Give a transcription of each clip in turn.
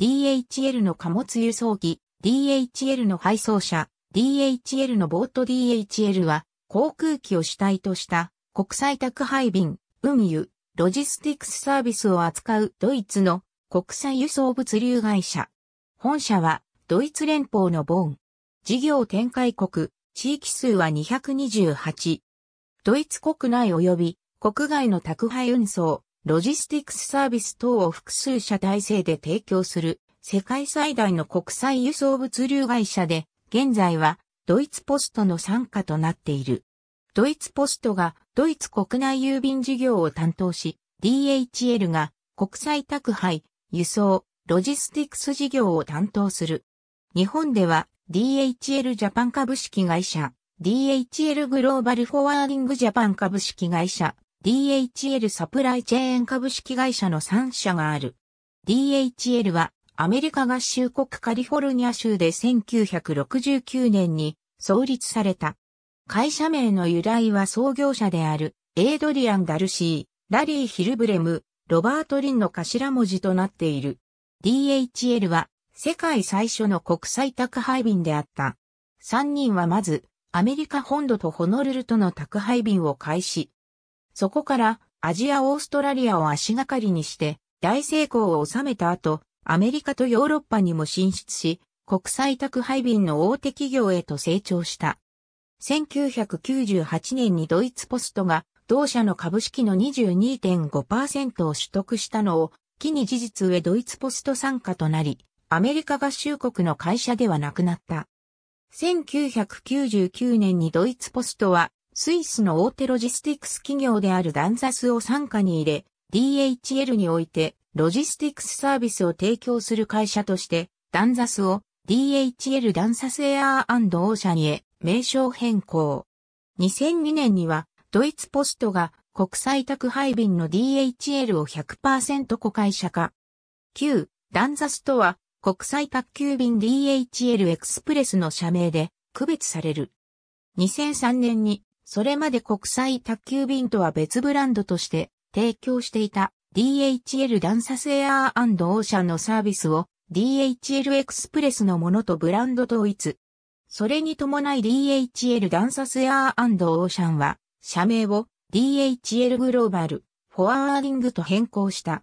DHL の貨物輸送機、DHL の配送車、DHL のボート DHL は航空機を主体とした国際宅配便、運輸、ロジスティクスサービスを扱うドイツの国際輸送物流会社。本社はドイツ連邦のボーン。事業展開国、地域数は228。ドイツ国内及び国外の宅配運送、ロジスティクスサービス等を複数社体制で提供する世界最大の国際輸送物流会社で、現在はドイツポストの参加となっている。ドイツポストがドイツ国内郵便事業を担当し、DHL が国際宅配、輸送、ロジスティクス事業を担当する。日本では DHL ジャパン株式会社、DHL グローバルフォワーディングジャパン株式会社、DHL サプライチェーン株式会社の3社がある。DHL はアメリカ合衆国カリフォルニア州で1969年に創立された。会社名の由来は創業者であるエイドリアン・ガルシー、ラリー・ヒルブレム、ロバート・リンの頭文字となっている。DHL は世界最初の国際宅配便であった。3人はまずアメリカ本土とホノルルとの宅配便を開始。そこからアジア・オーストラリアを足がかりにして大成功を収めた後、アメリカとヨーロッパにも進出し、国際宅配便の大手企業へと成長した。1998年にドイツポストが同社の株式の22.5%を取得したのを、機に事実上ドイツポスト参加となり、アメリカ合衆国の会社ではなくなった。1999年にドイツポストはスイスの大手ロジスティクス企業であるダンザスを傘下に入れ、DHL においてロジスティクスサービスを提供する会社として、ダンザスを DHL ダンザスエアーオーシャニへ名称変更。2002年にはドイツポストが国際宅配便の DHL を100%子会社化。旧、ダンザスとは国際宅急便 DHL エクスプレスの社名で区別される。2003年にそれまで国際宅急便とは別ブランドとして提供していた DHL ダンサスエアーオーシャンのサービスを DHL エクスプレスのものとブランド統一。それに伴い DHL ダンサスエアーオーシャンは社名を DHL グローバルフォワーディングと変更した。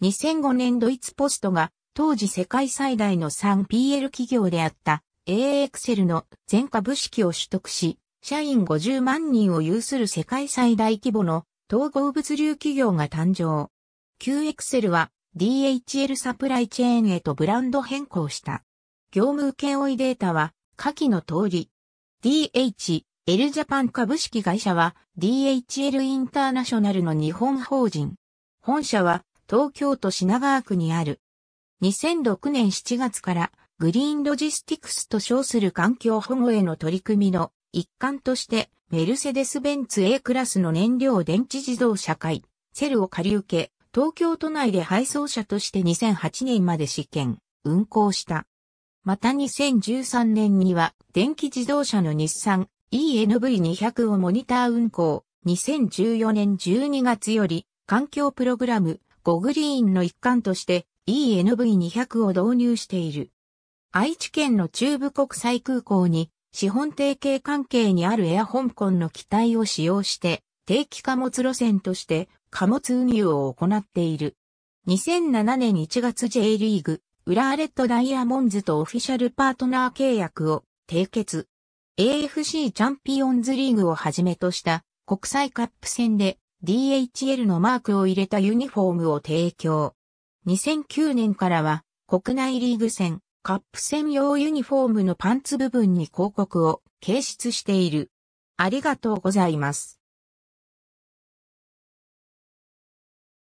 2005年ドイツポストが当時世界最大の 3PL 企業であった AXL の全株式を取得し、社員50万人を有する世界最大規模の統合物流企業が誕生。QXL は DHL サプライチェーンへとブランド変更した。業務請負データは下記の通り。DH、L ジャパン株式会社は DHL インターナショナルの日本法人。本社は東京都品川区にある。2006年7月からグリーンロジスティクスと称する環境保護への取り組みの一環としてメルセデス・ベンツ A クラスの燃料電池自動車会、セルを借り受け、東京都内で配送車として2008年まで試験、運行した。また2013年には電気自動車の日産 ENV200 をモニター運行。2014年12月より環境プログラムゴグリーンの一環として ENV200 を導入している。愛知県の中部国際空港に資本提携関係にあるエア香港の機体を使用して、定期貨物路線として貨物運輸を行っている。2007年1月 J リーグ、ウラーレッドダイヤモンズとオフィシャルパートナー契約を締結。AFC チャンピオンズリーグをはじめとした国際カップ戦で DHL のマークを入れたユニフォームを提供。2009年からは国内リーグ戦、カップ専用ユニフォームのパンツ部分に広告を掲出している。ありがとうございます。